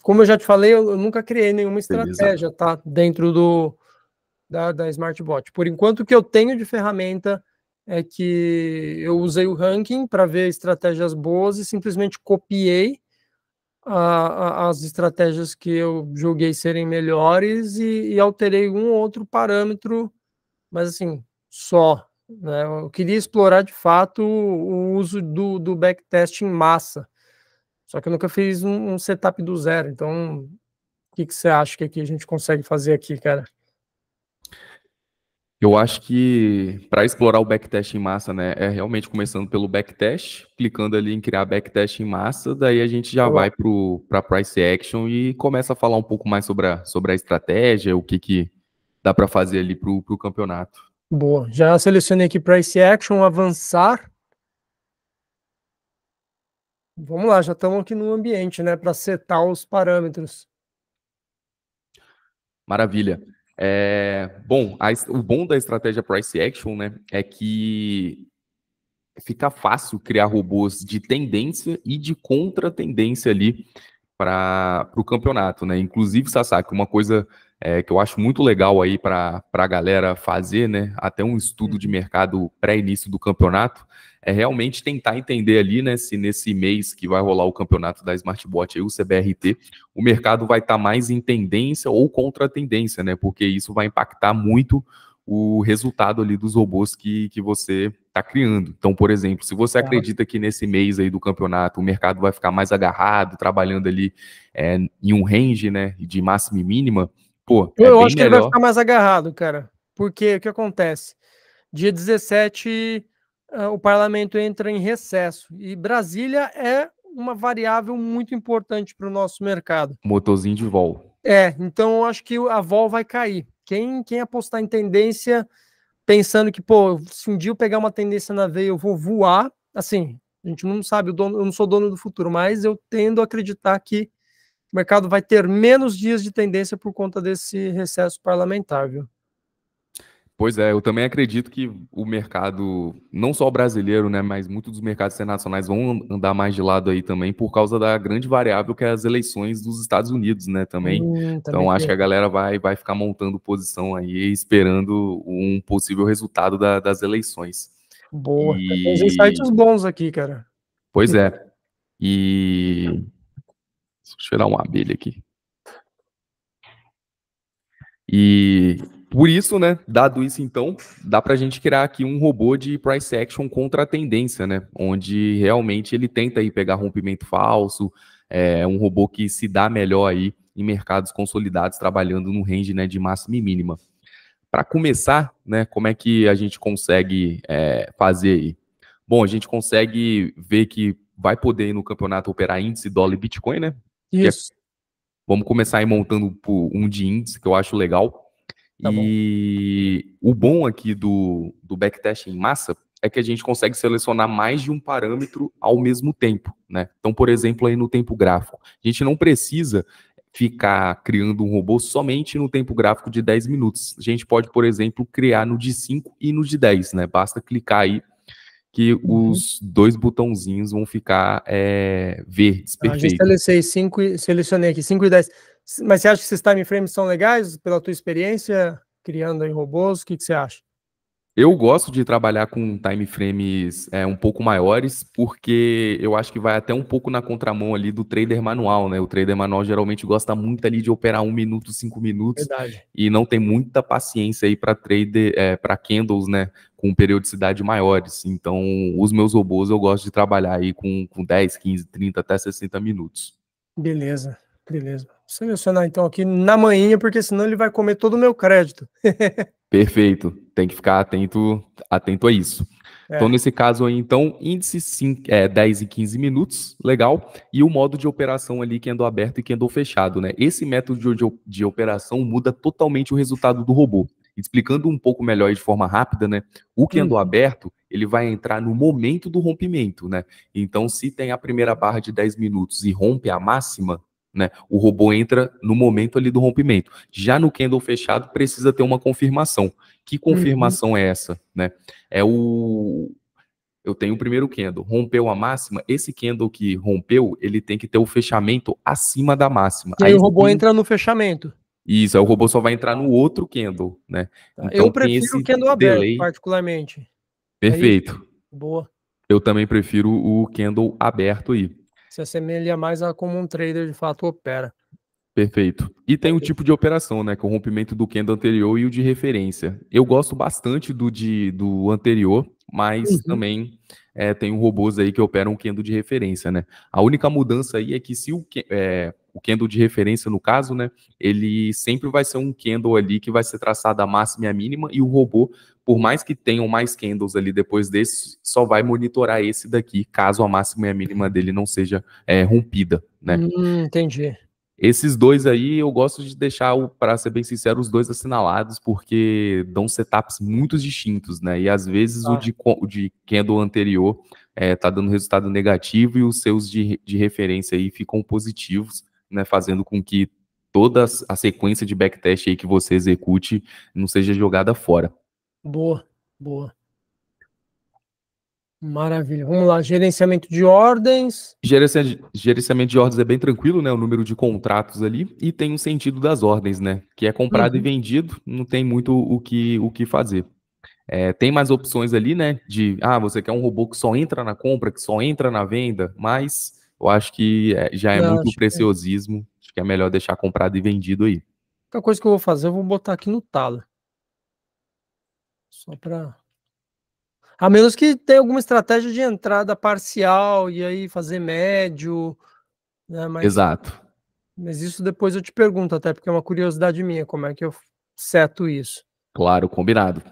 como eu já te falei, eu, nunca criei nenhuma estratégia, tá? Dentro do da, da Smartbot. Por enquanto, o que eu tenho de ferramenta é que eu usei o ranking para ver estratégias boas e simplesmente copiei a, a, as estratégias que eu julguei serem melhores e, e alterei um ou outro parâmetro, mas assim, só. Né? Eu queria explorar de fato o uso do, do backtest em massa. Só que eu nunca fiz um, um setup do zero. Então, o que, que você acha que aqui a gente consegue fazer aqui, cara? Eu acho que para explorar o backtest em massa, né, é realmente começando pelo backtest, clicando ali em criar backtest em massa, daí a gente já Olá. vai para price action e começa a falar um pouco mais sobre a, sobre a estratégia, o que, que dá para fazer ali para o campeonato. Boa, já selecionei aqui price action, avançar, Vamos lá, já estamos aqui no ambiente, né, para setar os parâmetros. Maravilha. É, bom, a, o bom da estratégia price action, né, é que fica fácil criar robôs de tendência e de contra-tendência ali para o campeonato, né? Inclusive, Sasaki, uma coisa é, que eu acho muito legal aí para a galera fazer, né? Até um estudo de uhum. mercado pré-início do campeonato, é realmente tentar entender ali, né, se nesse mês que vai rolar o campeonato da Smartbot aí, o CBRT, o mercado vai estar tá mais em tendência ou contra tendência, né? Porque isso vai impactar muito o resultado ali dos robôs que, que você está criando. Então, por exemplo, se você acredita que nesse mês aí do campeonato o mercado vai ficar mais agarrado, trabalhando ali é, em um range né, de máxima e mínima, Pô, eu é acho que melhor. ele vai ficar mais agarrado, cara. Porque o que acontece? Dia 17, ah, o parlamento entra em recesso. E Brasília é uma variável muito importante para o nosso mercado. Motorzinho de vol. É, então eu acho que a vol vai cair. Quem, quem apostar em tendência, pensando que, pô, se um dia eu pegar uma tendência na veia, eu vou voar. Assim, a gente não sabe, eu, dono, eu não sou dono do futuro, mas eu tendo a acreditar que o mercado vai ter menos dias de tendência por conta desse recesso parlamentar, viu? Pois é, eu também acredito que o mercado, não só o brasileiro, né, mas muitos dos mercados internacionais vão andar mais de lado aí também por causa da grande variável que é as eleições dos Estados Unidos, né, também. Hum, também então acho que a galera vai, vai ficar montando posição aí, esperando um possível resultado da, das eleições. Boa, e... tem sites bons aqui, cara. Pois é. E cheirar uma abelha aqui. E por isso, né, dado isso então, dá para a gente criar aqui um robô de price action contra a tendência, né, onde realmente ele tenta aí pegar rompimento falso, é um robô que se dá melhor aí em mercados consolidados trabalhando no range, né, de máxima e mínima. Para começar, né, como é que a gente consegue é, fazer aí? Bom, a gente consegue ver que vai poder no campeonato operar índice, dólar e Bitcoin, né? É Isso. É, vamos começar aí montando um de índice, que eu acho legal. Tá e bom. o bom aqui do, do backtest em massa é que a gente consegue selecionar mais de um parâmetro ao mesmo tempo, né? Então, por exemplo, aí no tempo gráfico, a gente não precisa ficar criando um robô somente no tempo gráfico de 10 minutos. A gente pode, por exemplo, criar no de 5 e no de 10, né? Basta clicar aí que uhum. os dois botãozinhos vão ficar é, verdes, perfeitos. Ah, já cinco, selecionei aqui 5 e 10. Mas você acha que esses time frames são legais pela tua experiência criando aí robôs? O que, que você acha? Eu gosto de trabalhar com time frames é, um pouco maiores, porque eu acho que vai até um pouco na contramão ali do trader manual, né? O trader manual geralmente gosta muito ali de operar um minuto, cinco minutos, Verdade. e não tem muita paciência aí para trader, é, para candles, né? Com periodicidade maiores. Então, os meus robôs eu gosto de trabalhar aí com, com 10, 15, 30 até 60 minutos. Beleza, beleza. Vou selecionar então aqui na manhinha, porque senão ele vai comer todo o meu crédito. Perfeito tem que ficar atento, atento a isso. É. Então, nesse caso aí, então, índice cinco é, 10 e 15 minutos, legal. E o modo de operação ali, que andou aberto e que andou fechado, né? Esse método de, de operação muda totalmente o resultado do robô. Explicando um pouco melhor e de forma rápida, né? O que andou uhum. aberto, ele vai entrar no momento do rompimento, né? Então, se tem a primeira barra de 10 minutos e rompe a máxima, né? O robô entra no momento ali do rompimento. Já no candle fechado, precisa ter uma confirmação. Que uhum. confirmação uhum. é essa? Né? É o. Eu tenho o primeiro candle, rompeu a máxima. Esse candle que rompeu, ele tem que ter o fechamento acima da máxima. E aí, o robô tem... entra no fechamento. Isso, aí o robô só vai entrar no outro candle, né? Tá, então, eu prefiro o candle aberto, particularmente. Perfeito. Aí, boa. Eu também prefiro o candle aberto aí se assemelha mais a como um trader de fato opera. Perfeito. E tem o um tipo de operação, né? Com o rompimento do candle anterior e o de referência. Eu gosto bastante do de, do anterior, mas uhum. também é, tem um robôs aí que operam um candle de referência, né? A única mudança aí é que se o, é, o candle de referência, no caso, né? Ele sempre vai ser um candle ali que vai ser traçado a máxima e a mínima, e o robô por mais que tenham mais candles ali depois desse, só vai monitorar esse daqui, caso a máxima e a mínima dele não seja é, rompida, né? Hum, entendi. Esses dois aí eu gosto de deixar, para ser bem sincero, os dois assinalados, porque dão setups muito distintos, né? E às vezes ah. o, de, o de candle anterior é, tá dando resultado negativo e os seus de, de referência aí ficam positivos, né? Fazendo com que toda a sequência de backtest aí que você execute não seja jogada fora. Boa, boa. Maravilha. Vamos lá, gerenciamento de ordens. Gerenciamento, de ordens é bem tranquilo, né? O número de contratos ali e tem um sentido das ordens, né? Que é comprado uhum. e vendido, não tem muito o que, o que fazer. É, tem mais opções ali, né? De ah, você quer um robô que só entra na compra, que só entra na venda, mas eu acho que é, já é eu muito acho é. preciosismo. Que... Acho que é melhor deixar comprado e vendido aí. A única coisa que eu vou fazer, eu vou botar aqui no Tala. Só para. A menos que tenha alguma estratégia de entrada parcial e aí fazer médio. Né? Mas, Exato. Mas isso depois eu te pergunto, até porque é uma curiosidade minha, como é que eu seto isso. Claro, combinado.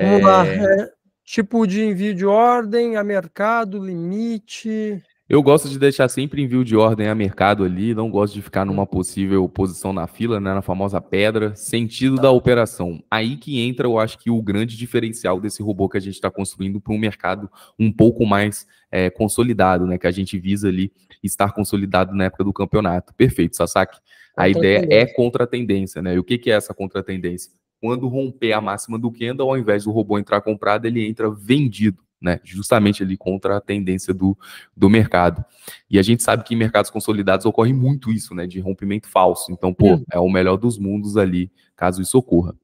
Vamos é... lá. É, tipo de envio de ordem, a mercado, limite. Eu gosto de deixar sempre envio de ordem a mercado ali, não gosto de ficar numa possível posição na fila, né, na famosa pedra. Sentido da operação. Aí que entra, eu acho que o grande diferencial desse robô que a gente está construindo para um mercado um pouco mais é, consolidado, né? Que a gente visa ali estar consolidado na época do campeonato. Perfeito, Sasaki. A ideia é contra a tendência, né? E o que, que é essa contra a tendência? Quando romper a máxima do candle, ao invés do robô entrar comprado, ele entra vendido né? Justamente ali contra a tendência do, do mercado. E a gente sabe que em mercados consolidados ocorre muito isso, né? De rompimento falso. Então, pô, hum. é o melhor dos mundos ali, caso isso ocorra.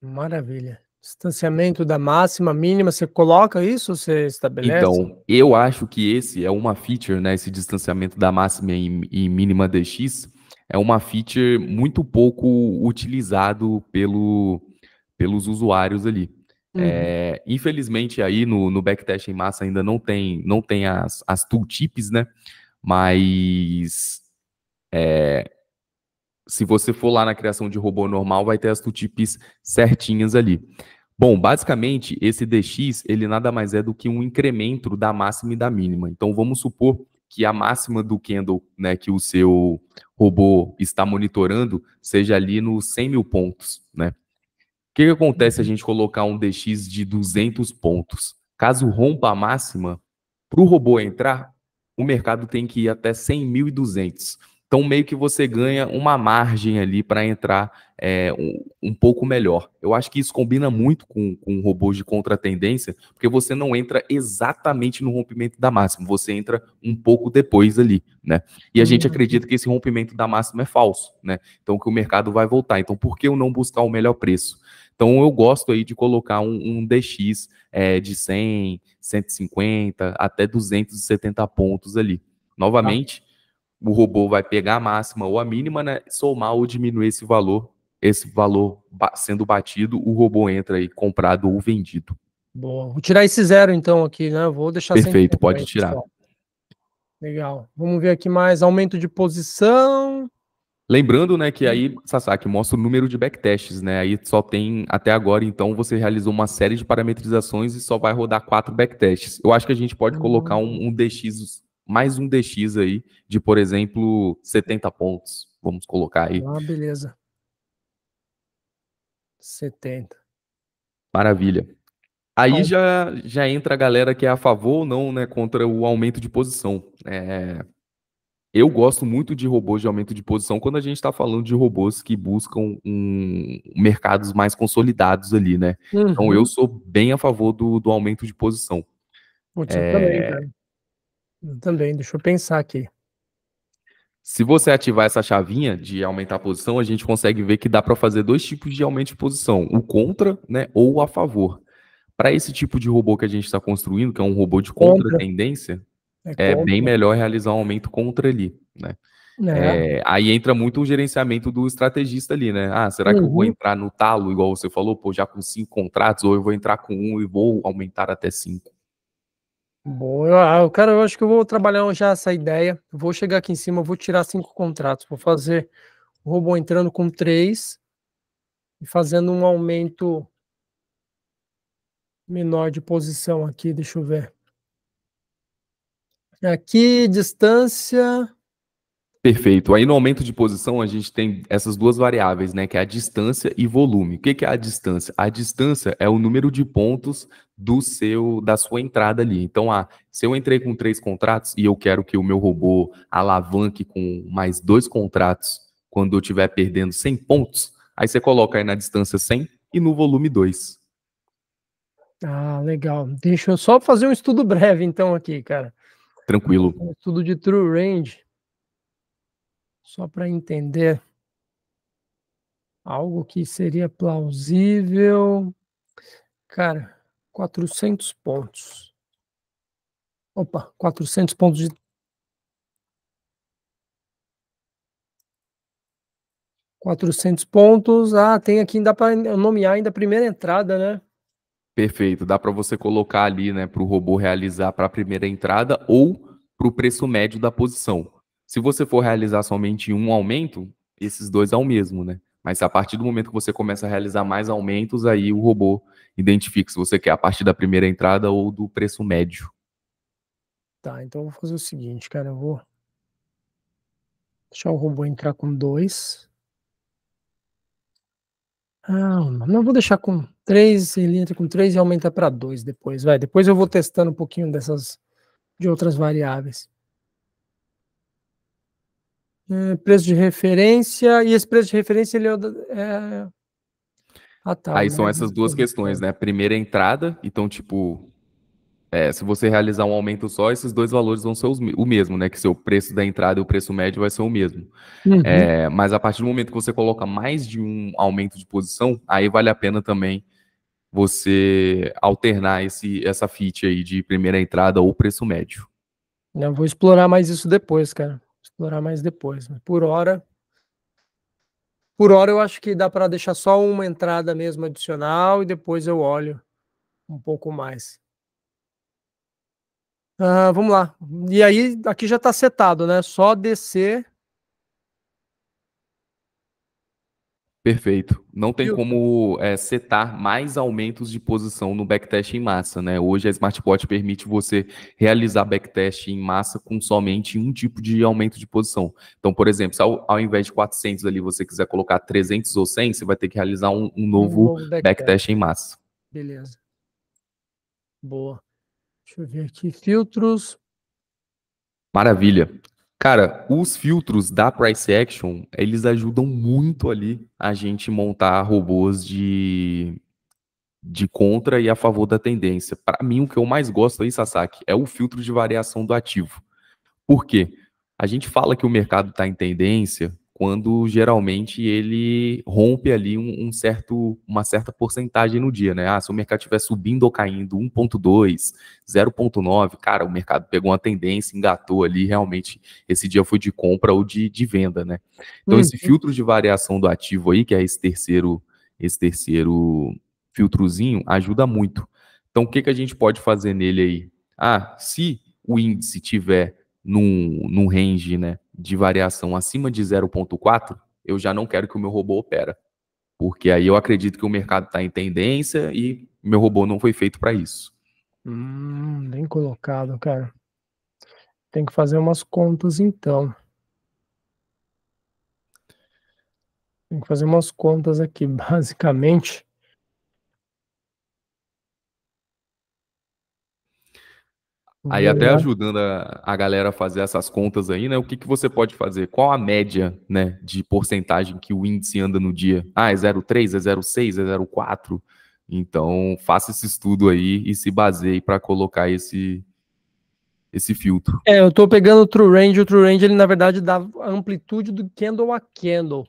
Maravilha. Distanciamento da máxima, mínima, você coloca isso, você estabelece? Então, eu acho que esse é uma feature, né? Esse distanciamento da máxima e, e mínima DX é uma feature muito pouco utilizado pelo, pelos usuários ali. Uhum. É, infelizmente, aí no, no backtest em massa ainda não tem, não tem as, as tooltips, né? Mas é, se você for lá na criação de robô normal, vai ter as tooltips certinhas ali. Bom, basicamente, esse dx, ele nada mais é do que um incremento da máxima e da mínima. Então, vamos supor que a máxima do candle, né, que o seu robô está monitorando, seja ali nos 100 mil pontos, né? que, que acontece se a gente colocar um DX de 200 pontos? Caso rompa a máxima, para o robô entrar, o mercado tem que ir até 100.200. Então, meio que você ganha uma margem ali para entrar é, um, um, pouco melhor. Eu acho que isso combina muito com, com robôs de contratendência, porque você não entra exatamente no rompimento da máxima, você entra um pouco depois ali, né? E a gente uhum. acredita que esse rompimento da máxima é falso, né? Então, que o mercado vai voltar. Então, por que eu não buscar o melhor preço? Então eu gosto aí de colocar um, um DX é, de 100, 150 até 270 pontos ali. Novamente, ah. o robô vai pegar a máxima ou a mínima, né, somar ou diminuir esse valor. Esse valor sendo batido, o robô entra aí comprado ou vendido. Boa. Vou tirar esse zero então aqui, né? Vou deixar Perfeito, pode tirar. Legal. Vamos ver aqui mais aumento de posição Lembrando, né, que aí, Sasaki, mostra o número de backtests, né? Aí só tem até agora, então, você realizou uma série de parametrizações e só vai rodar quatro backtests. Eu acho que a gente pode uhum. colocar um, um, DX, mais um DX aí, de, por exemplo, 70 pontos. Vamos colocar aí. Ah, beleza. 70. Maravilha. Aí já, já entra a galera que é a favor ou não, né, contra o aumento de posição. É, eu gosto muito de robôs de aumento de posição quando a gente está falando de robôs que buscam um, mercados mais consolidados ali, né? Uhum. Então eu uhum. sou bem a favor do, do aumento de posição. Putz, é... também, cara. também, deixa eu pensar aqui. Se você ativar essa chavinha de aumentar a posição, a gente consegue ver que dá para fazer dois tipos de aumento de posição: o contra, né, ou a favor. Para esse tipo de robô que a gente está construindo, que é um robô de contra-tendência, contra tendência é, é bem melhor realizar um aumento contra ali, né? É. É, aí entra muito o gerenciamento do estrategista ali, né? Ah, será que uhum. eu vou uhum. entrar no talo, igual você falou, pô, já com cinco contratos, ou eu vou entrar com um e vou aumentar até cinco? Bom, ah, eu, cara, eu acho que eu vou trabalhar já essa ideia. vou chegar aqui em cima, vou tirar cinco contratos, vou fazer o robô entrando com três e fazendo um aumento menor de posição aqui, deixa eu ver. Aqui, distância. Perfeito. Aí no aumento de posição a gente tem essas duas variáveis, né? Que é a distância e volume. O que é a distância? A distância é o número de pontos do seu da sua entrada ali. Então, ah, se eu entrei com três contratos e eu quero que o meu robô alavanque com mais dois contratos quando eu estiver perdendo 100 pontos, aí você coloca aí na distância 100 e no volume 2. Ah, legal. Deixa eu só fazer um estudo breve então aqui, cara. Tranquilo. Um estudo é de true range, só para entender algo que seria plausível. Cara, 400 pontos. Opa, 400 pontos de. 400 pontos. Ah, tem aqui, dá para nomear ainda a primeira entrada, né? Perfeito. Dá para você colocar ali, né, para o robô realizar para a primeira entrada ou para o preço médio da posição. Se você for realizar somente um aumento, esses dois é o mesmo, né? Mas a partir do momento que você começa a realizar mais aumentos, aí o robô identifica se você quer a partir da primeira entrada ou do preço médio. Tá, então eu vou fazer o seguinte, cara, eu vou deixar o robô entrar com dois não vou deixar com 3, ele entra com 3 e aumenta para 2 depois, vai. Depois eu vou testando um pouquinho dessas de outras variáveis. É, preço de referência, e esse preço de referência ele é, é... Ah, tá, Aí né? são essas duas questões, né? Primeira entrada, então, tipo, é, se você realizar um aumento só, esses dois valores vão ser os, o mesmo, né? Que seu preço da entrada e o preço médio vai ser o mesmo. Uhum. É, mas a partir do momento que você coloca mais de um aumento de posição, aí vale a pena também você alternar esse, essa fit aí de primeira entrada ou preço médio. Eu vou explorar mais isso depois, cara. Explorar mais depois. Né? Por hora, por hora eu acho que dá para deixar só uma entrada mesmo adicional e depois eu olho um pouco mais. Uh, vamos lá. E aí, aqui já está setado, né? Só descer. Perfeito. Não tem Eu... como é, setar mais aumentos de posição no backtest em massa, né? Hoje a SmartBot permite você realizar backtest em massa com somente um tipo de aumento de posição. Então, por exemplo, se ao, ao invés de 400 ali você quiser colocar 300 ou 100, você vai ter que realizar um, um novo, um novo backtest. backtest em massa. Beleza. Boa. Deixa eu ver aqui, filtros. Maravilha. Cara, os filtros da Price Action, eles ajudam muito ali a gente montar robôs de, de contra e a favor da tendência. Para mim, o que eu mais gosto aí, Sasaki, é o filtro de variação do ativo. Por quê? A gente fala que o mercado está em tendência, quando geralmente ele rompe ali um, um, certo, uma certa porcentagem no dia, né? Ah, se o mercado estiver subindo ou caindo 1.2, 0.9, cara, o mercado pegou uma tendência, engatou ali, realmente esse dia foi de compra ou de, de venda, né? Então uhum. esse filtro de variação do ativo aí, que é esse terceiro, esse terceiro filtrozinho, ajuda muito. Então o que, que a gente pode fazer nele aí? Ah, se o índice tiver num, num range, né? de variação acima de 0,4, eu já não quero que o meu robô opera. Porque aí eu acredito que o mercado está em tendência e meu robô não foi feito para isso. Hum, bem colocado, cara. Tem que fazer umas contas então. Tem que fazer umas contas aqui, basicamente. Aí até ajudando a, a, galera a fazer essas contas aí, né? O que, que você pode fazer? Qual a média, né, de porcentagem que o índice anda no dia? Ah, é 0,3, é 0,6, é 0,4. Então, faça esse estudo aí e se baseie para colocar esse esse filtro. É, eu estou pegando o True Range, o True Range ele na verdade dá a amplitude do candle a candle,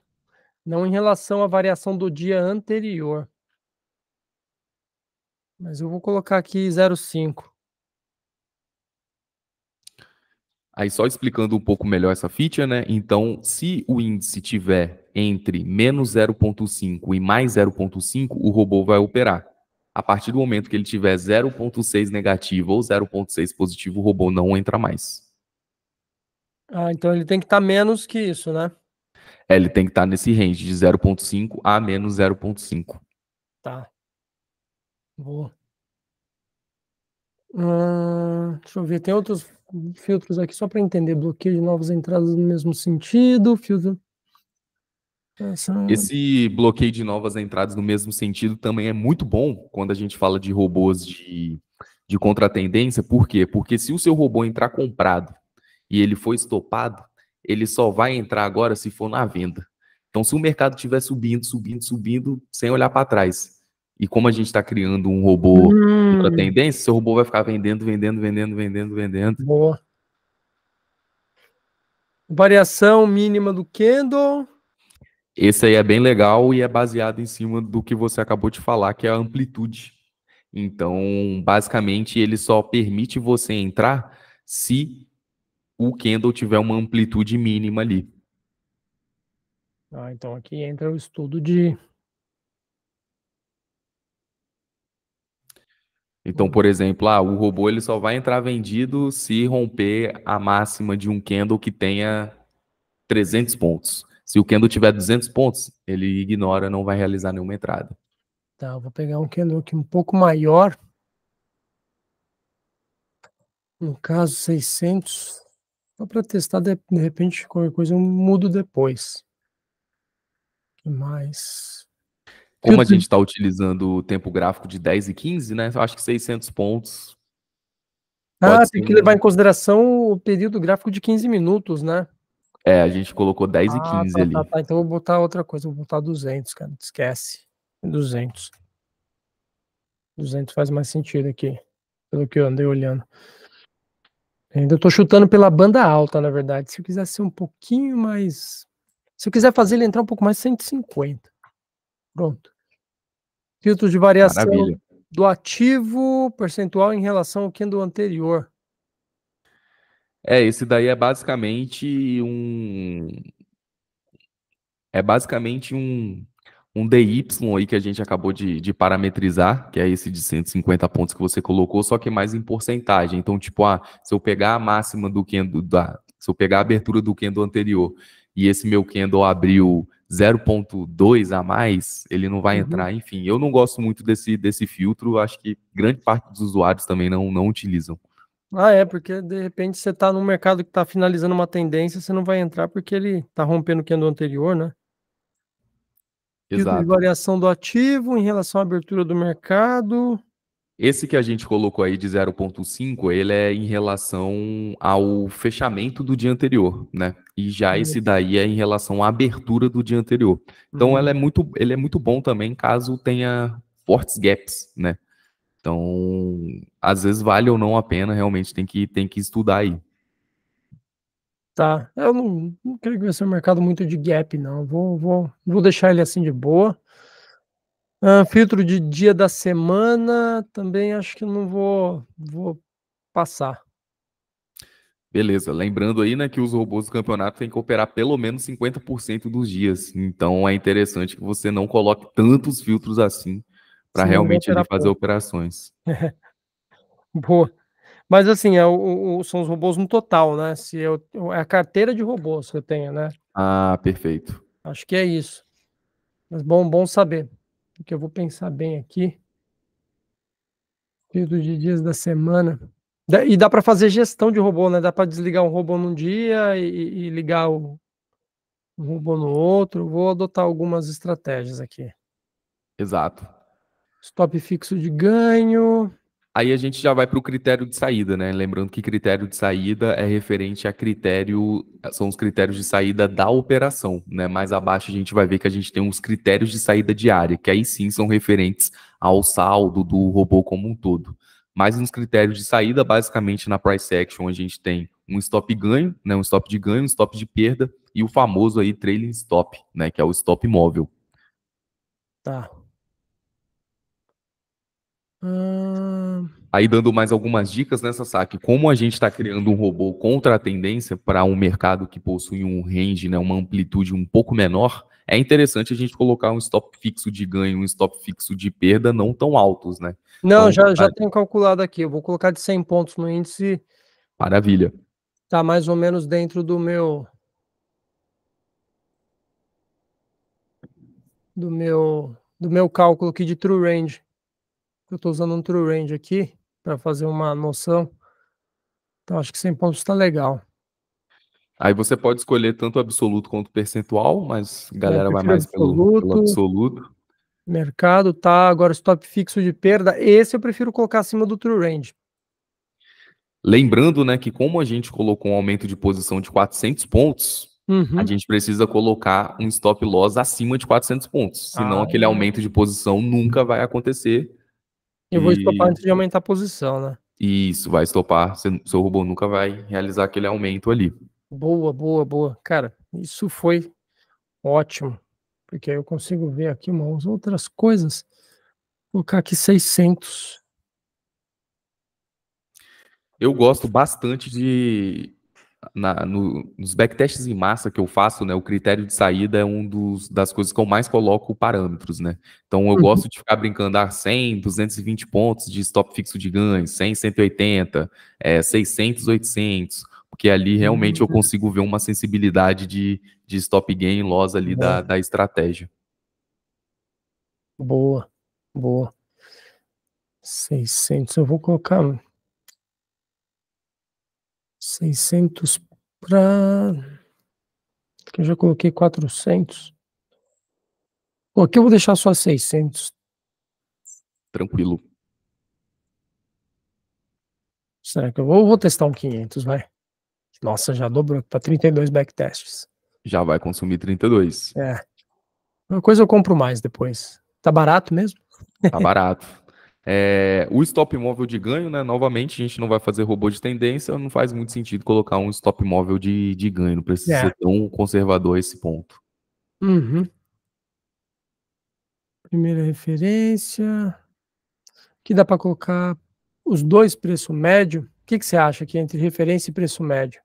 não em relação à variação do dia anterior. Mas eu vou colocar aqui 05. Aí só explicando um pouco melhor essa feature, né? Então, se o índice tiver entre menos 0,5 e mais 0,5, o robô vai operar. A partir do momento que ele tiver 0,6 negativo ou 0,6 positivo, o robô não entra mais. Ah, então ele tem que estar tá menos que isso, né? É, ele tem que estar tá nesse range de 0,5 a menos 0,5. Tá. Boa. Hum, deixa eu ver, tem outros filtros aqui só para entender bloqueio de novas entradas no mesmo sentido, filtro. Esse bloqueio de novas entradas no mesmo sentido também é muito bom quando a gente fala de robôs de, de contratendência. Por quê? Porque se o seu robô entrar comprado e ele foi estopado, ele só vai entrar agora se for na venda. Então, se o mercado estiver subindo, subindo, subindo, sem olhar para trás, e como a gente está criando um robô hum. para tendência, seu robô vai ficar vendendo, vendendo, vendendo, vendendo, vendendo. Boa. Variação mínima do candle. Esse aí é bem legal e é baseado em cima do que você acabou de falar, que é a amplitude. Então, basicamente, ele só permite você entrar se o candle tiver uma amplitude mínima ali. Ah, então aqui entra o estudo de Então, por exemplo, ah, o robô ele só vai entrar vendido se romper a máxima de um candle que tenha 300 pontos. Se o candle tiver 200 pontos, ele ignora, não vai realizar nenhuma entrada. Tá, vou pegar um candle aqui um pouco maior. No caso, 600. Só para testar, de, de repente, qualquer coisa eu mudo depois. O que mais? Como a gente está utilizando o tempo gráfico de 10 e 15, né? Eu Acho que 600 pontos. Ah, tem que levar em consideração o período gráfico de 15 minutos, né? É, a gente colocou 10 ah, e 15 tá, ali. Tá, tá, então vou botar outra coisa, vou botar 200, cara, esquece. 200. 200 faz mais sentido aqui, pelo que eu andei olhando. Ainda estou chutando pela banda alta, na verdade. Se eu quiser ser um pouquinho mais. Se eu quiser fazer ele entrar um pouco mais, 150. Pronto. Títulos de variação Maravilha. do ativo percentual em relação ao que é anterior. É, esse daí é basicamente um. É basicamente um, um DY aí que a gente acabou de, de parametrizar, que é esse de 150 pontos que você colocou, só que mais em porcentagem. Então, tipo, ah, se eu pegar a máxima do Kendo, da, se eu pegar a abertura do Kendo anterior e esse meu Kendo abriu 0.2 a mais, ele não vai uhum. entrar. Enfim, eu não gosto muito desse, desse filtro, acho que grande parte dos usuários também não, não utilizam. Ah, é, porque de repente você está num mercado que está finalizando uma tendência, você não vai entrar porque ele está rompendo o que andou é anterior, né? Exato. E variação do ativo em relação à abertura do mercado, esse que a gente colocou aí de 0,5, ele é em relação ao fechamento do dia anterior, né? E já esse daí é em relação à abertura do dia anterior. Então uhum. ela é muito, ele é muito bom também caso tenha fortes gaps, né? Então, às vezes vale ou não a pena, realmente tem que, tem que estudar aí. Tá, eu não, não creio que vai ser um mercado muito de gap, não. Vou, vou, vou deixar ele assim de boa. Ah, filtro de dia da semana, também acho que não vou, vou passar. Beleza, lembrando aí né, que os robôs do campeonato têm que operar pelo menos 50% dos dias. Então é interessante que você não coloque tantos filtros assim para realmente fazer pouco. operações. Boa. Mas assim, é, o, o, são os robôs no total, né? Se eu, é a carteira de robôs que eu tenho, né? Ah, perfeito. Acho que é isso. Mas bom, bom saber que eu vou pensar bem aqui. Período de dias da semana. E dá para fazer gestão de robô, né? Dá para desligar um robô num dia e, e ligar o, robô no outro. Vou adotar algumas estratégias aqui. Exato. Stop fixo de ganho. Aí a gente já vai para o critério de saída, né? Lembrando que critério de saída é referente a critério, são os critérios de saída da operação, né? Mais abaixo a gente vai ver que a gente tem uns critérios de saída diária, que aí sim são referentes ao saldo do robô como um todo. Mas nos critérios de saída, basicamente na price action a gente tem um stop ganho, né? Um stop de ganho, um stop de perda e o famoso aí trailing stop, né? Que é o stop móvel. Tá. Ah. Aí dando mais algumas dicas nessa né, saque, como a gente está criando um robô contra a tendência para um mercado que possui um range, né, uma amplitude um pouco menor, é interessante a gente colocar um stop fixo de ganho, um stop fixo de perda não tão altos, né? Não, então, já, já tenho calculado aqui. Eu vou colocar de 100 pontos no índice. Maravilha. Tá mais ou menos dentro do meu do meu do meu cálculo aqui de true range. Eu estou usando um true range aqui para fazer uma noção. Então, acho que 100 pontos está legal. Aí você pode escolher tanto absoluto quanto percentual, mas a é, galera vai mais absoluto, pelo, pelo absoluto. Mercado, tá. Agora, stop fixo de perda. Esse eu prefiro colocar acima do true range. Lembrando, né, que como a gente colocou um aumento de posição de 400 pontos, uhum. a gente precisa colocar um stop loss acima de 400 pontos. Senão, ah, aquele é. aumento de posição nunca vai acontecer eu vou estopar antes de aumentar a posição, né? Isso, vai estopar. seu robô nunca vai realizar aquele aumento ali. Boa, boa, boa. Cara, isso foi ótimo. Porque aí eu consigo ver aqui umas outras coisas. Vou colocar aqui 600. Eu gosto bastante de, na, no, nos backtests em massa que eu faço, né, o critério de saída é um dos, das coisas que eu mais coloco parâmetros, né? Então eu uhum. gosto de ficar brincando a 100, 220 pontos de stop fixo de ganho, 100, 180, é, 600, 800, porque ali realmente uhum. eu consigo ver uma sensibilidade de, de stop gain loss ali da, da estratégia. Boa, boa. 600 eu vou colocar 600 para. Que eu já coloquei 400. Bom, aqui eu vou deixar só 600. Tranquilo. Será que eu vou, vou testar um 500, vai? Nossa, já dobrou para tá 32 backtests. Já vai consumir 32. É. Uma coisa eu compro mais depois. Tá barato mesmo? Tá barato. É, o stop móvel de ganho, né? Novamente, a gente não vai fazer robô de tendência, não faz muito sentido colocar um stop móvel de, de ganho, não precisa é. ser tão conservador a esse ponto. Uhum. Primeira referência. Que dá para colocar os dois preço médio. O que, que você acha aqui entre referência e preço médio?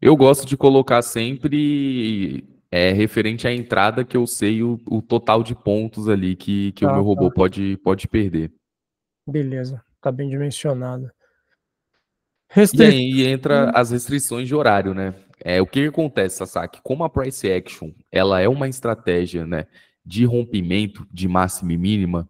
Eu gosto de colocar sempre é referente à entrada que eu sei o, o total de pontos ali que, que tá, o meu robô tá. pode, pode perder. Beleza, tá bem dimensionado. Restri... E aí entra as restrições de horário, né? É, o que acontece, Sasaki? Como a price action ela é uma estratégia né, de rompimento de máxima e mínima,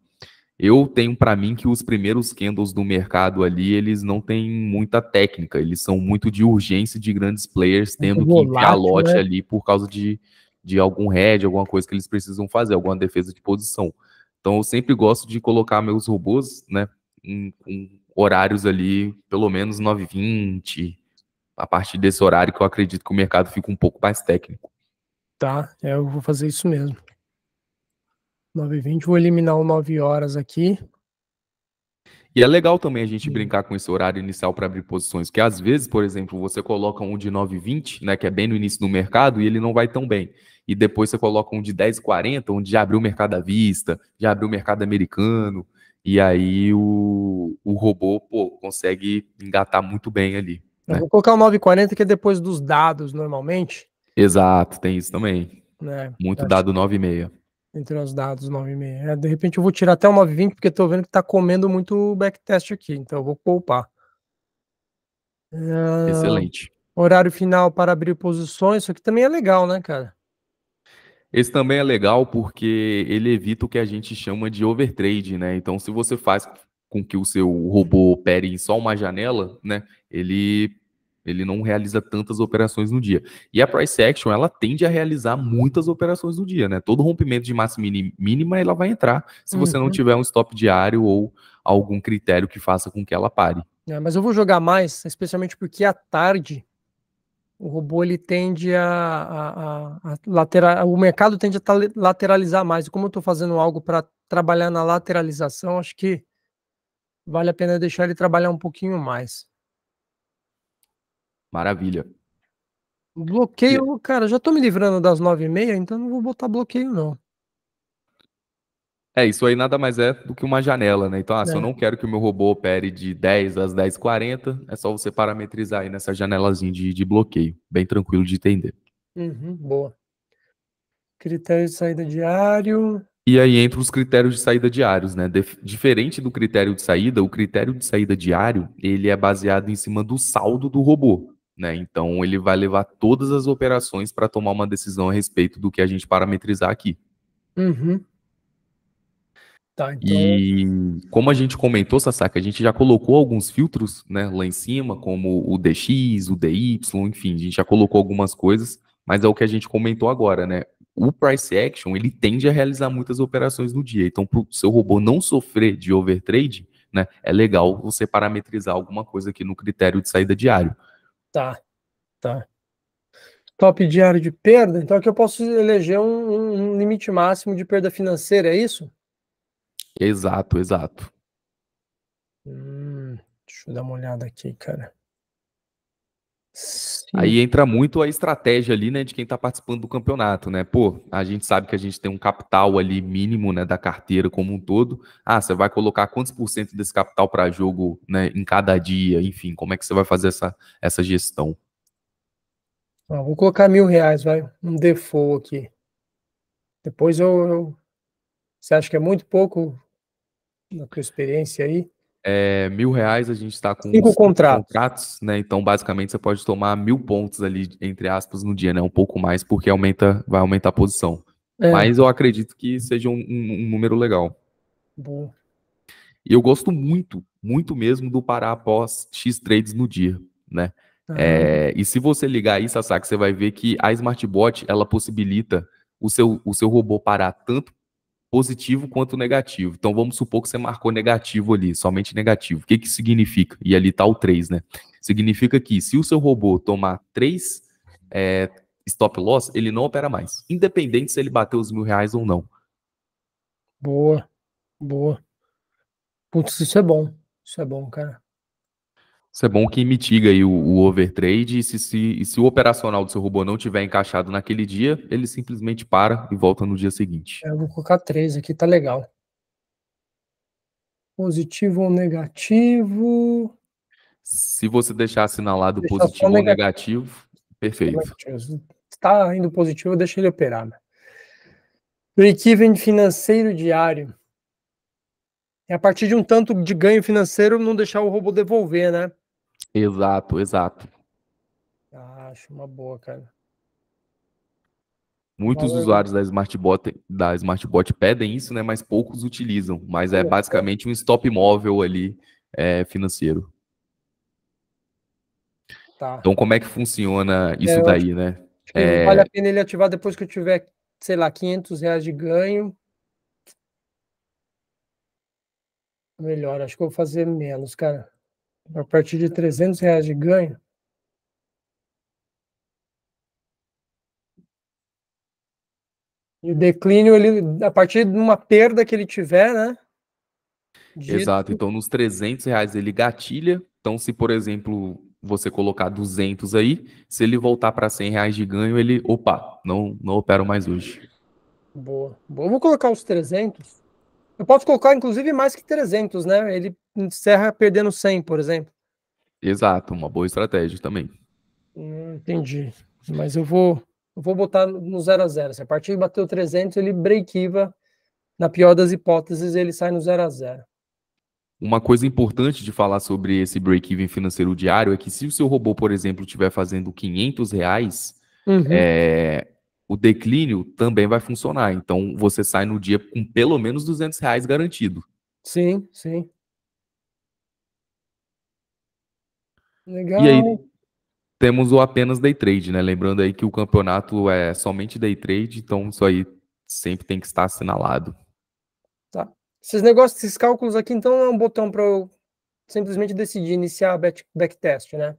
eu tenho para mim que os primeiros candles do mercado ali, eles não têm muita técnica, eles são muito de urgência de grandes players tendo que enviar lote né? ali por causa de, de algum head, alguma coisa que eles precisam fazer, alguma defesa de posição. Então eu sempre gosto de colocar meus robôs, né, em, em horários ali, pelo menos 9h20, a partir desse horário que eu acredito que o mercado fica um pouco mais técnico. Tá, é, eu vou fazer isso mesmo. 9 e 20 vou eliminar o 9 horas aqui. E é legal também a gente hum. brincar com esse horário inicial para abrir posições, que às vezes, por exemplo, você coloca um de 9 e 20, né, que é bem no início do mercado, e ele não vai tão bem. E depois você coloca um de 10 e 40, onde já abriu o mercado à vista, já abriu o mercado americano, e aí o, o robô pô, consegue engatar muito bem ali. Né? vou colocar o 9,40 que é depois dos dados, normalmente. Exato, tem isso também. É, muito dado 9,6 entre os dados 9,5. É, de repente eu vou tirar até o 9,20 porque estou vendo que está comendo muito backtest aqui, então eu vou poupar. Uh, Excelente. Horário final para abrir posições, isso aqui também é legal, né, cara? Esse também é legal porque ele evita o que a gente chama de overtrade, né? Então, se você faz com que o seu robô opere em só uma janela, né? Ele ele não realiza tantas operações no dia. E a price action, ela tende a realizar muitas operações no dia, né? Todo rompimento de máxima mínima, ela vai entrar se você uhum. não tiver um stop diário ou algum critério que faça com que ela pare. É, mas eu vou jogar mais, especialmente porque à tarde o robô ele tende a, a, a, a lateral, o mercado tende a lateralizar mais. E como eu estou fazendo algo para trabalhar na lateralização, acho que vale a pena deixar ele trabalhar um pouquinho mais. Maravilha. Bloqueio, cara, já tô me livrando das nove e meia, então não vou botar bloqueio, não. É, isso aí nada mais é do que uma janela, né? Então, ah, é. se eu é. não quero que o meu robô opere de 10 às 10h40, é só você parametrizar aí nessa janelazinha de, de bloqueio. Bem tranquilo de entender. Uhum, boa. Critério de saída diário. E aí entra os critérios de saída diários, né? De diferente do critério de saída, o critério de saída diário, ele é baseado em cima do saldo do robô. Né? Então, ele vai levar todas as operações para tomar uma decisão a respeito do que a gente parametrizar aqui. Uhum. Tá, então... E como a gente comentou, Sasaka, a gente já colocou alguns filtros né, lá em cima, como o DX, o DY, enfim, a gente já colocou algumas coisas, mas é o que a gente comentou agora, né? O price action, ele tende a realizar muitas operações no dia, então para o seu robô não sofrer de overtrade, né, é legal você parametrizar alguma coisa aqui no critério de saída diário. Tá, tá. Top diário de perda, então aqui eu posso eleger um, um limite máximo de perda financeira, é isso? Exato, exato. Hum, deixa eu dar uma olhada aqui, cara. Sim. Aí entra muito a estratégia ali, né, de quem está participando do campeonato, né? Pô, a gente sabe que a gente tem um capital ali mínimo, né, da carteira como um todo. Ah, você vai colocar quantos por cento desse capital para jogo, né, em cada dia, enfim, como é que você vai fazer essa, essa gestão? Ah, vou colocar mil reais, vai, um default aqui. Depois eu, eu... Você acha que é muito pouco na tua experiência aí? é, mil reais, a gente está com cinco contratos. contratos. né? Então, basicamente, você pode tomar mil pontos ali, entre aspas, no dia, né? Um pouco mais, porque aumenta, vai aumentar a posição. É. Mas eu acredito que seja um, um, um número legal. Bom. E eu gosto muito, muito mesmo do parar após X trades no dia, né? Ah. É, e se você ligar aí, Sasaki, você vai ver que a Smartbot, ela possibilita o seu, o seu robô parar tanto positivo quanto negativo. Então vamos supor que você marcou negativo ali, somente negativo. O que, que significa? E ali está o 3, né? Significa que se o seu robô tomar 3 é, stop loss, ele não opera mais. Independente se ele bateu os mil reais ou não. Boa, boa. Putz, isso é bom. Isso é bom, cara. Isso é bom que mitiga aí o, o overtrade e se, se, e se o operacional do seu robô não tiver encaixado naquele dia, ele simplesmente para e volta no dia seguinte. É, eu vou colocar três aqui, tá legal. Positivo ou negativo? Se você deixar assinalado deixar positivo ou negativo, negativo perfeito. Está indo positivo, deixa ele operar. Né? Break-even financeiro diário. É a partir de um tanto de ganho financeiro não deixar o robô devolver, né? Exato, exato. Ah, acho uma boa, cara. Muitos usuários da Smartbot, da Smartbot pedem isso, né? Mas poucos utilizam. Mas é basicamente um stop móvel ali é, financeiro. Tá. Então, como é que funciona é, isso é, daí, né? É... Vale a pena ele ativar depois que eu tiver, sei lá, 500 reais de ganho. Melhor, acho que eu vou fazer menos, cara a partir de 300 reais de ganho, E o declínio, ele, a partir de uma perda que ele tiver, né? De... Exato. Então, nos 300 reais ele gatilha. Então, se, por exemplo, você colocar 200 aí, se ele voltar para 100 reais de ganho, ele, opa, não, não opero mais hoje. Boa. Boa. vou colocar os 300 eu posso colocar, inclusive, mais que 300, né? Ele encerra perdendo 100, por exemplo. Exato, uma boa estratégia também. Hum, entendi. Mas eu vou, eu vou botar no 0 a 0 Se a partir de bater o 300, ele breakiva. Na pior das hipóteses, ele sai no 0 a 0 uma coisa importante de falar sobre esse break-even financeiro diário é que se o seu robô, por exemplo, estiver fazendo 500 reais, uhum. é, o declínio também vai funcionar. Então, você sai no dia com pelo menos 200 reais garantido. Sim, sim. Legal. E aí, temos o apenas day trade, né? Lembrando aí que o campeonato é somente day trade, então isso aí sempre tem que estar assinalado. Tá. Esses negócios, esses cálculos aqui, então, é um botão para eu simplesmente decidir iniciar back, backtest, né?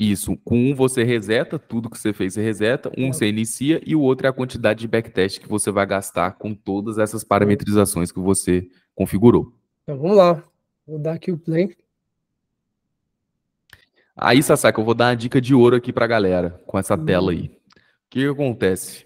Isso, com um você reseta, tudo que você fez você reseta, um você inicia e o outro é a quantidade de backtest que você vai gastar com todas essas parametrizações que você configurou. Então vamos lá, vou dar aqui o play. Aí, Sasaka, eu vou dar uma dica de ouro aqui para a galera, com essa uhum. tela aí. O que, que acontece?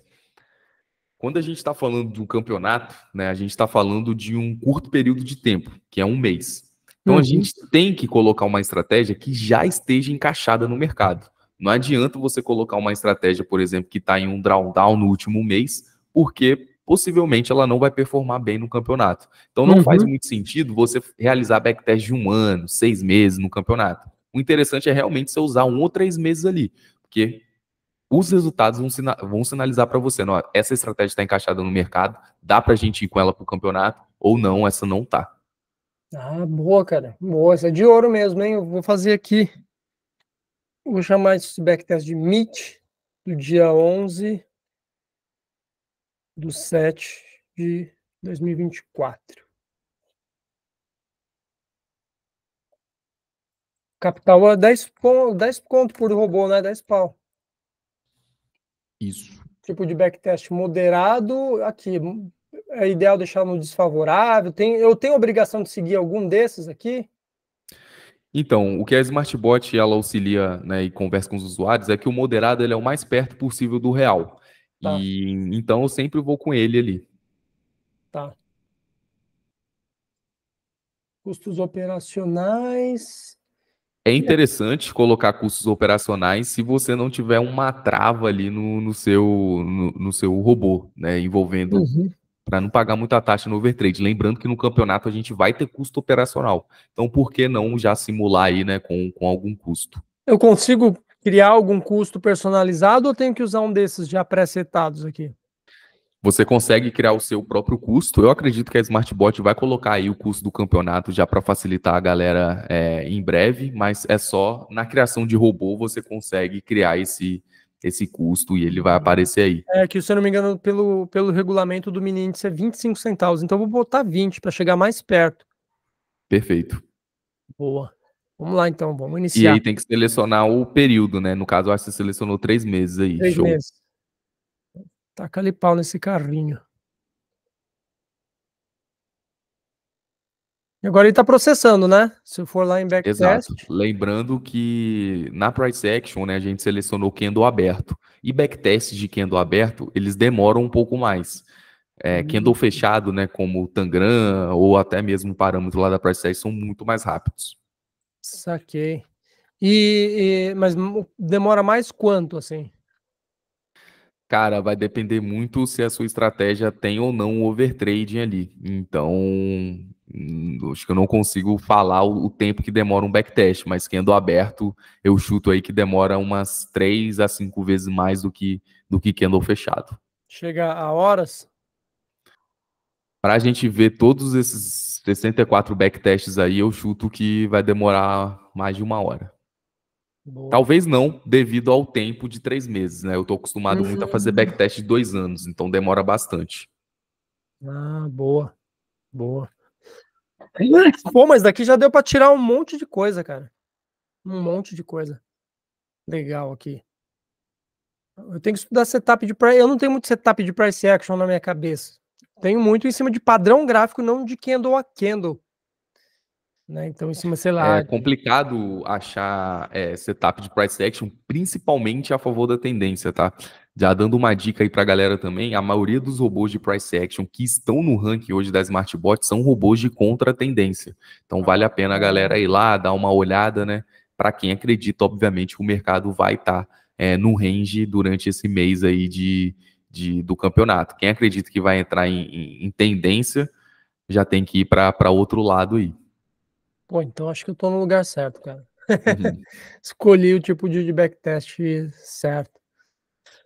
Quando a gente está falando de um campeonato, né, a gente está falando de um curto período de tempo, que é um mês. Então uhum. a gente tem que colocar uma estratégia que já esteja encaixada no mercado. Não adianta você colocar uma estratégia, por exemplo, que está em um drawdown no último mês, porque possivelmente ela não vai performar bem no campeonato. Então não uhum. faz muito sentido você realizar backtest de um ano, seis meses no campeonato. O interessante é realmente você usar um ou três meses ali, porque os resultados vão, sina vão sinalizar para você, não, essa estratégia está encaixada no mercado, dá para a gente ir com ela para o campeonato, ou não, essa não está. Ah, boa, cara. Boa, essa é de ouro mesmo, hein? Eu vou fazer aqui. Vou chamar esse backtest de Meet do dia 11 do 7 de 2024. Capital é 10 conto, 10 conto por robô, né? 10 pau. Isso. Tipo de backtest moderado, aqui, é ideal deixar no desfavorável? Tem, eu tenho obrigação de seguir algum desses aqui? Então, o que a Smartbot ela auxilia né, e conversa com os usuários é que o moderado ele é o mais perto possível do real. Tá. E então eu sempre vou com ele ali. Tá. Custos operacionais. É interessante colocar custos operacionais se você não tiver uma trava ali no, no seu, no, no, seu robô, né? Envolvendo uhum para não pagar muita taxa no overtrade. Lembrando que no campeonato a gente vai ter custo operacional. Então, por que não já simular aí, né, com, com algum custo? Eu consigo criar algum custo personalizado ou tenho que usar um desses já pré-setados aqui? Você consegue criar o seu próprio custo. Eu acredito que a Smartbot vai colocar aí o custo do campeonato já para facilitar a galera é, em breve, mas é só na criação de robô você consegue criar esse, esse custo e ele vai aparecer aí. É que, se eu não me engano, pelo, pelo regulamento do mini índice é 25 centavos, então vou botar 20 para chegar mais perto. Perfeito. Boa. Vamos lá então, vamos iniciar. E aí tem que selecionar o período, né? No caso, acho que você selecionou três meses aí. Três Show. meses. Taca ali pau nesse carrinho. E agora ele está processando, né? Se for lá em backtest. Exato. Lembrando que na price action, né, a gente selecionou candle aberto. E backtests de candle aberto, eles demoram um pouco mais. É, uhum. fechado, né, como o Tangram ou até mesmo o parâmetro lá da price action, são muito mais rápidos. Saquei. E, e, mas demora mais quanto, assim? Cara, vai depender muito se a sua estratégia tem ou não o overtrading ali. Então, Hum, acho que eu não consigo falar o, tempo que demora um backtest, mas quem andou aberto, eu chuto aí que demora umas três a cinco vezes mais do que do que candle fechado. Chega a horas? Para a gente ver todos esses 64 backtests aí, eu chuto que vai demorar mais de uma hora. Boa. Talvez não, devido ao tempo de três meses, né? Eu tô acostumado uhum. muito a uhum. fazer backtest de dois anos, então demora bastante. Ah, boa. Boa. Pô, mas daqui já deu para tirar um monte de coisa, cara. Um monte de coisa. Legal aqui. Eu tenho que estudar setup de price. Eu não tenho muito setup de price action na minha cabeça. Tenho muito em cima de padrão gráfico, não de candle a candle. Né? Então, em cima, sei lá. É complicado achar é, setup de price action, principalmente a favor da tendência, tá? Já dando uma dica aí para a galera também, a maioria dos robôs de price action que estão no ranking hoje da Smartbot são robôs de contra-tendência. Então vale a pena a galera ir lá, dar uma olhada, né? Para quem acredita, obviamente, que o mercado vai estar tá, é, no range durante esse mês aí de, de, do campeonato. Quem acredita que vai entrar em, em, em tendência já tem que ir para outro lado aí. Pô, então acho que eu estou no lugar certo, cara. Uhum. Escolhi o tipo de backtest certo.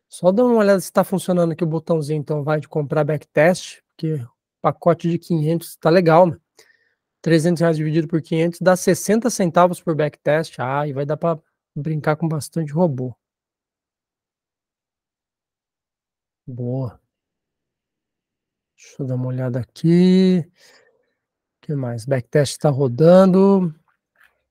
Só dá uma olhada se está funcionando aqui o botãozinho, então vai de comprar backtest, porque pacote de 500 está legal, né? 300 reais dividido por 500 dá 60 centavos por backtest. Ah, e vai dar para brincar com bastante robô. Boa. Deixa eu dar uma olhada aqui. O que mais? Backtest está rodando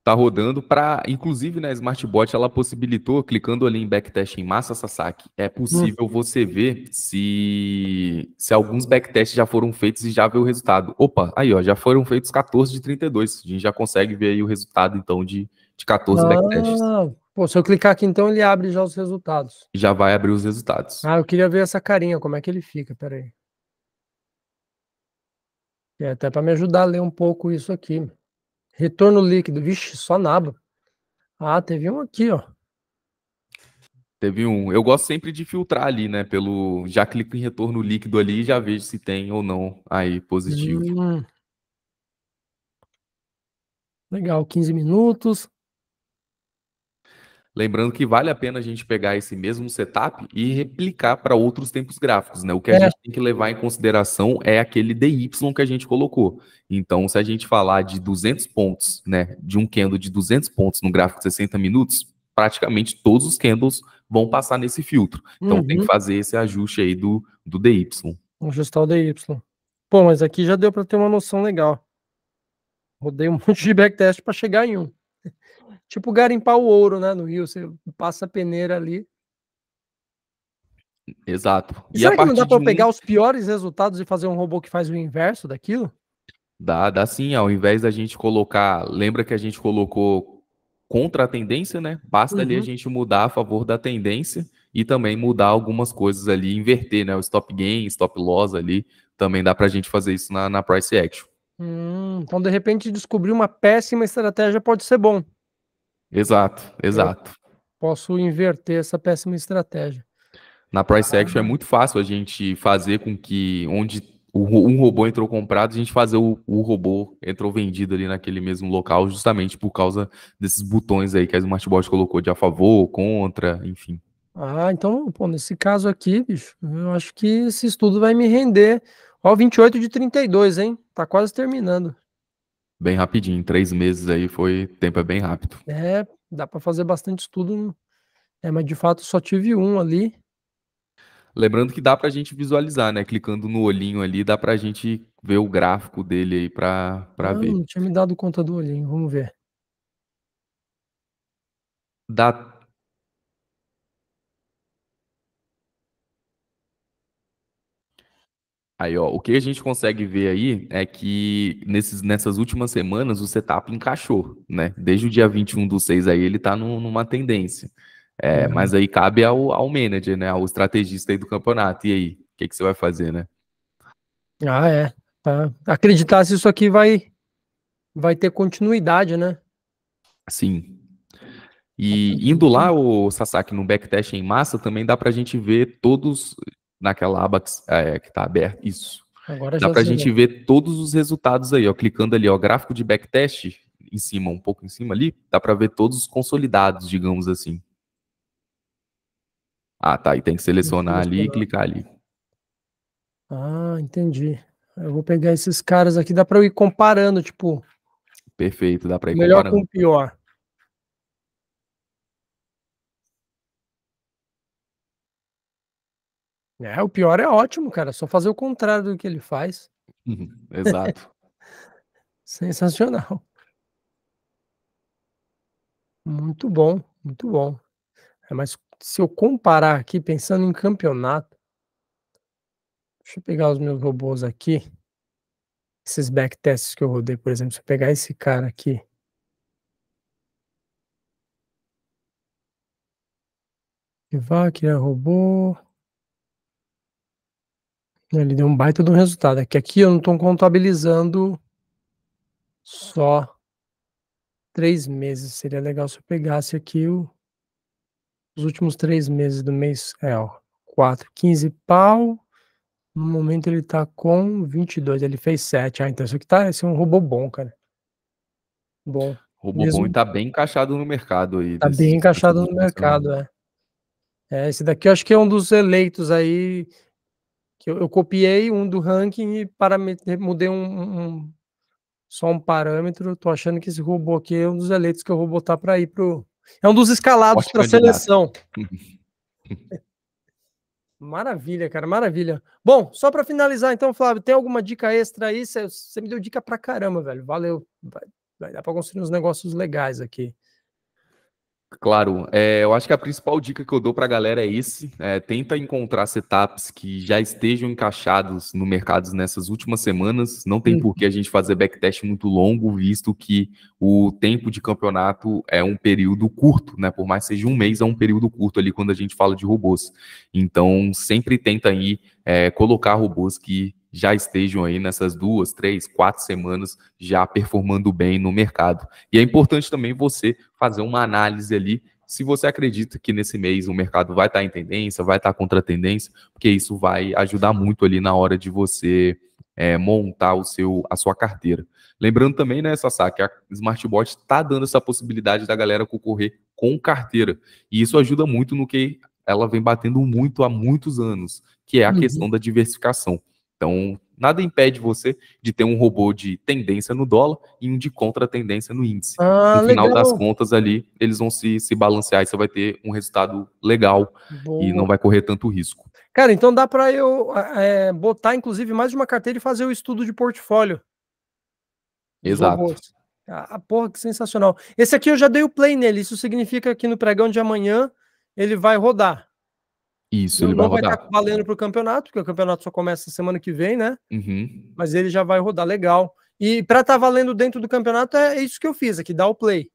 está rodando para, inclusive na né, Smartbot, ela possibilitou, clicando ali em backtest em massa Sasaki, é possível hum. você ver se, se alguns backtests já foram feitos e já vê o resultado. Opa, aí ó, já foram feitos 14 de 32, a gente já consegue ver aí o resultado então de, de 14 ah, backtests. Pô, se eu clicar aqui então ele abre já os resultados. Já vai abrir os resultados. Ah, eu queria ver essa carinha, como é que ele fica, peraí. É até para me ajudar a ler um pouco isso aqui. Retorno líquido, vixe, só nabo. Ah, teve um aqui, ó. Teve um. Eu gosto sempre de filtrar ali, né? Pelo. Já clico em retorno líquido ali e já vejo se tem ou não aí positivo. Hum. Legal, 15 minutos. Lembrando que vale a pena a gente pegar esse mesmo setup e replicar para outros tempos gráficos, né? O que a é. gente tem que levar em consideração é aquele DY que a gente colocou. Então, se a gente falar de 200 pontos, né, de um candle de 200 pontos no gráfico de 60 minutos, praticamente todos os candles vão passar nesse filtro. Então, uhum. tem que uhum. fazer esse ajuste aí do, do DY. Ajustar o DY. Bom, mas aqui já deu para ter uma noção legal. Rodei um monte de backtest para chegar em um tipo garimpar o ouro, né? No Rio, você passa a peneira ali. Exato. E, será que não dá para pegar os piores resultados e fazer um robô que faz o inverso daquilo? Dá, dá sim. Ao invés da gente colocar, lembra que a gente colocou contra a tendência, né? Basta uhum. ali a uhum. gente mudar a favor da tendência e também mudar algumas coisas ali, inverter, né? O stop gain, stop loss ali, também dá para a gente fazer isso na, na price action. Hum, então, de repente, descobrir uma péssima estratégia pode ser bom. Exato, exato. Eu posso inverter essa péssima estratégia. Na price action é muito fácil a gente fazer com que onde um robô entrou comprado, a gente fazer o, o robô entrou vendido ali naquele mesmo local, justamente por causa desses botões aí que a Smartbot colocou de a favor, contra, enfim. Ah, então, pô, nesse caso aqui, bicho, eu acho que esse estudo vai me render. Ó, 28 de 32, hein? Tá quase terminando bem rapidinho. três meses aí foi. Tempo é bem rápido. É, dá para fazer bastante estudo, né? é mas de fato só tive um ali. Lembrando que dá para a gente visualizar, né? Clicando no olhinho ali, dá para a gente ver o gráfico dele aí para ver. Não tinha me dado conta do olhinho, vamos ver. Dá Aí, ó, o que a gente consegue ver aí é que nesses, nessas últimas semanas o setup encaixou, né? Desde o dia 21 do 6 aí ele tá no, numa tendência. É, uhum. Mas aí cabe ao, ao manager, né? Ao estrategista aí do campeonato. E aí, o que, que você vai fazer, né? Ah, é. Acreditar se isso aqui vai, vai ter continuidade, né? Sim. E indo lá, o Sasaki, no backtest em massa, também dá pra gente ver todos naquela aba que é, está aberta. Isso. Agora Dá para a gente ver todos os resultados aí, ó, clicando ali, ó, gráfico de backtest em cima, um pouco em cima ali, dá para ver todos os consolidados, digamos assim. Ah, tá, e tem que selecionar ali e clicar ali. Ah, entendi. Eu vou pegar esses caras aqui, dá para eu ir comparando, tipo. Perfeito, dá para ir melhor comparando. Melhor com o pior. É, o pior é ótimo, cara. Só fazer o contrário do que ele faz. Uhum, exato. Sensacional. Muito bom, muito bom. É, mas se eu comparar aqui, pensando em campeonato, deixa eu pegar os meus robôs aqui. Esses backtests que eu rodei, por exemplo, se eu pegar esse cara aqui. E criar robô. Né, ele deu um baita de um resultado. É que aqui eu não estou contabilizando só três meses. Seria legal se eu pegasse aqui o, os últimos três meses do mês. É, ó, 4, 15 pau. No momento ele está com 22, ele fez 7. Ah, então isso aqui tá, esse é um robô bom, cara. Bom. Robô mesmo... bom e está bem encaixado no mercado aí. Está bem encaixado no né? mercado, é. É, esse daqui eu acho que é um dos eleitos aí que eu, eu, copiei um do ranking e para mudei um, um, só um parâmetro. Estou achando que esse robô aqui é um dos eleitos que eu vou botar para ir pro. É um dos escalados para seleção. maravilha, cara, maravilha. Bom, só para finalizar, então, Flávio, tem alguma dica extra aí? Você me deu dica para caramba, velho. Valeu. Vai, vai para construir uns negócios legais aqui. Claro, é, eu acho que a principal dica que eu dou para a galera é esse: é, tenta encontrar setups que já estejam encaixados no mercado nessas últimas semanas. Não tem por que a uhum. gente fazer backtest muito longo, visto que o tempo de campeonato é um período curto, né? Por mais que seja um mês, é um período curto ali quando a gente fala de robôs. Então, sempre tenta aí é, colocar robôs que já estejam aí nessas duas, três, quatro semanas já performando bem no mercado. E é importante também você fazer uma análise ali se você acredita que nesse mês o mercado vai estar tá em tendência, vai estar tá contra tendência, porque isso vai ajudar muito ali na hora de você é, montar o seu, a sua carteira. Lembrando também, né, Sassá, que a Smartbot está dando essa possibilidade da galera concorrer com carteira. E isso ajuda muito no que ela vem batendo muito há muitos anos, que é a uhum. questão da diversificação. Então, nada impede você de ter um robô de tendência no dólar e um de contra-tendência no índice. Ah, no final das contas, ali, eles vão se, se balancear e você vai ter um resultado legal e não vai correr tanto risco. Cara, então dá para eu é, botar, inclusive, mais de uma carteira e fazer o estudo de portfólio. Exato. Robôs. Ah, ah, porra, que sensacional. Esse aqui eu já dei o play nele, isso significa que no pregão de amanhã ele vai rodar. Isso, ele vai rodar. Não vai estar valendo para o campeonato, porque o campeonato só começa semana que vem, né? Uhum. Mas ele já vai rodar legal. E para estar tá valendo dentro do campeonato, é isso que eu fiz aqui, dá o play.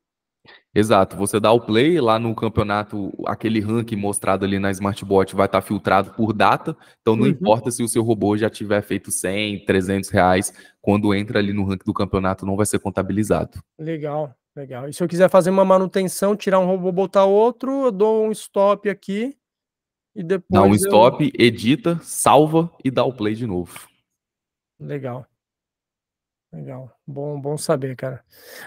Exato, você dá o play lá no campeonato, aquele ranking mostrado ali na Smartbot vai estar tá filtrado por data, então não uhum. importa se o seu robô já tiver feito 100, 300 reais, quando entra ali no ranking do campeonato não vai ser contabilizado. Legal, legal. E se eu quiser fazer uma manutenção, tirar um robô, botar outro, eu dou um stop aqui e depois dá um stop, eu... edita, salva e dá o play de novo. Legal. Legal. Bom, bom saber, cara.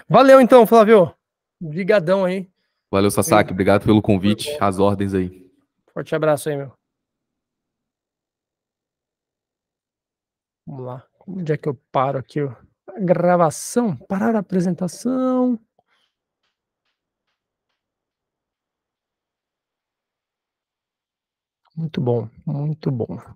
Valeu então, Flávio. Obrigadão aí. Valeu, Sasaki. Obrigado pelo convite. As ordens aí. Forte abraço aí, meu. Vamos lá. Onde é que eu paro aqui? A gravação. Parar a apresentação. Muito bom, muito bom.